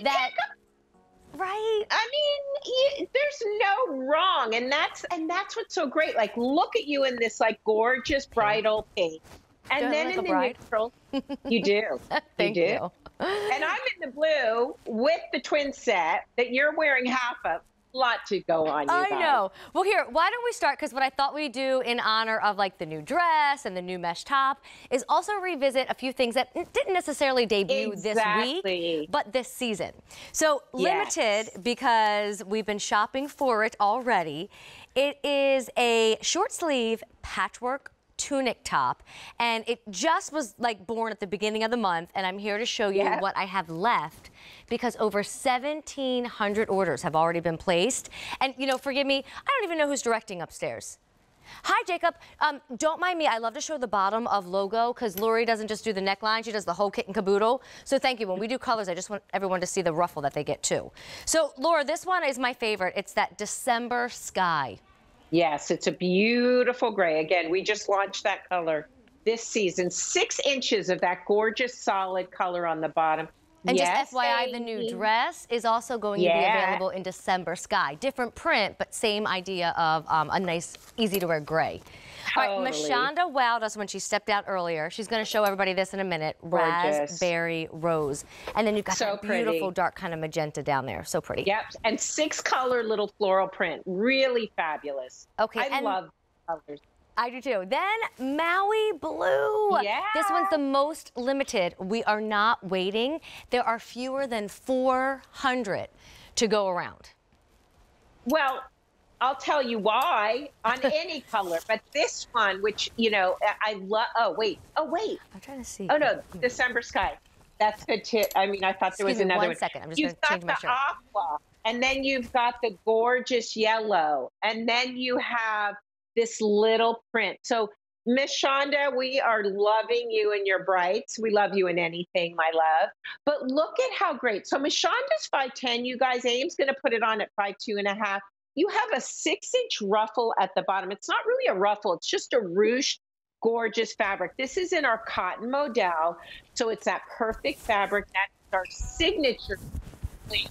that right i mean you, there's no wrong and that's and that's what's so great like look at you in this like gorgeous bridal pink and then in the bride. neutral you do Thank you do you. and i'm in the blue with the twin set that you're wearing half of lot to go on. I guys. know. Well, here, why don't we start? Because what I thought we'd do in honor of like the new dress and the new mesh top is also revisit a few things that didn't necessarily debut exactly. this week, but this season. So yes. limited because we've been shopping for it already. It is a short sleeve patchwork tunic top. And it just was like born at the beginning of the month. And I'm here to show you yeah. what I have left because over 1,700 orders have already been placed. And, you know, forgive me, I don't even know who's directing upstairs. Hi, Jacob. Um, don't mind me. I love to show the bottom of logo because Lori doesn't just do the neckline. She does the whole kit and caboodle. So thank you. When we do colors, I just want everyone to see the ruffle that they get too. So, Laura, this one is my favorite. It's that December sky. Yes, it's a beautiful gray. Again, we just launched that color this season. Six inches of that gorgeous solid color on the bottom. And yes, just FYI, the new dress is also going yeah. to be available in December. Sky, different print, but same idea of um, a nice, easy to wear gray. Totally. Right, Mashonda wowed us when she stepped out earlier. She's going to show everybody this in a minute. Gorgeous. Raspberry rose. And then you've got so that beautiful pretty. dark kind of magenta down there. So pretty. Yep. And six color little floral print. Really fabulous. Okay. I love colors. I do too. Then Maui Blue. Yeah. This one's the most limited. We are not waiting. There are fewer than 400 to go around. Well, I'll tell you why on any color, but this one, which you know, I, love. Oh wait, oh wait. I'm trying to see. Oh no, hmm. December sky. That's good too. I mean, I thought Excuse there was another one. One second, I'm just going to change my shirt. Aqua, and then you've got the gorgeous yellow, and then you have this little print. So Miss Shonda, we are loving you and your brights. We love you in anything, my love. But look at how great. So Miss Shonda's 5'10. You guys, AIM's going to put it on at five two and a half you have a six inch ruffle at the bottom. It's not really a ruffle, it's just a ruched, gorgeous fabric. This is in our cotton modal. So it's that perfect fabric. That's our signature sleeve.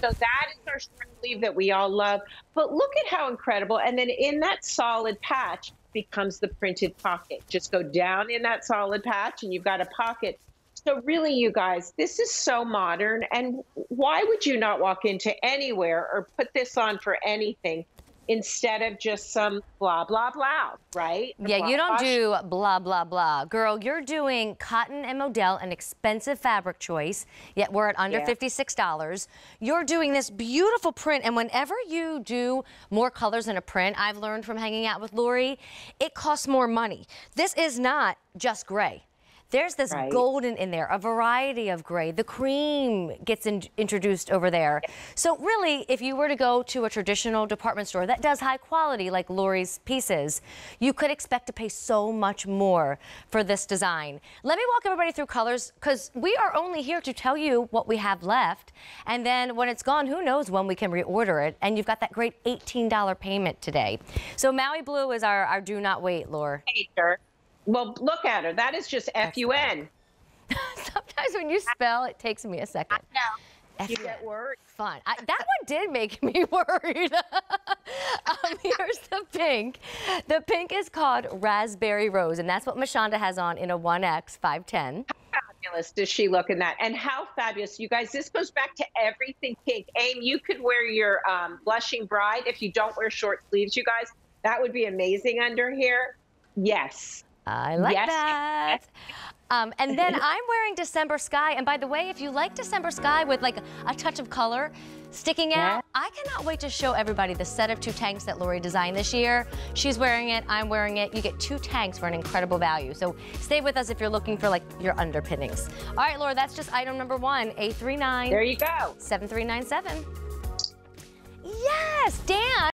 So that is our short sleeve that we all love. But look at how incredible. And then in that solid patch becomes the printed pocket. Just go down in that solid patch and you've got a pocket so, really, you guys, this is so modern. And why would you not walk into anywhere or put this on for anything? instead of just some blah blah blah, right? yeah, blah, you don't blah, do blah blah blah. Girl, you're doing cotton and model, an expensive fabric choice, yet we're at under yeah. $56. You're doing this beautiful print, and whenever you do more colors in a print, I've learned from hanging out with Lori, it costs more money. This is not just gray. There's this right. golden in there, a variety of gray. The cream gets in introduced over there. So really, if you were to go to a traditional department store that does high quality, like Lori's pieces, you could expect to pay so much more for this design. Let me walk everybody through colors, because we are only here to tell you what we have left. And then when it's gone, who knows when we can reorder it. And you've got that great $18 payment today. So Maui Blue is our, our do not wait, Lore. Hey, sure. Well, look at her. That is just F U N. Sometimes when you spell, it takes me a second. I know. you get worried. Fun. I, that one did make me worried. um, here's the pink. The pink is called Raspberry Rose, and that's what Mashonda has on in a 1X 510. How fabulous does she look in that? And how fabulous, you guys, this goes back to everything pink. Aim, you could wear your um, Blushing Bride if you don't wear short sleeves, you guys. That would be amazing under here. Yes. I like yes. that. Um, and then I'm wearing December Sky. And by the way, if you like December Sky with like a touch of color sticking out, yeah. I cannot wait to show everybody the set of two tanks that Lori designed this year. She's wearing it, I'm wearing it. You get two tanks for an incredible value. So stay with us if you're looking for like your underpinnings. All right, Laura, that's just item number one, 839. There you go. 7397. Yes, Dan.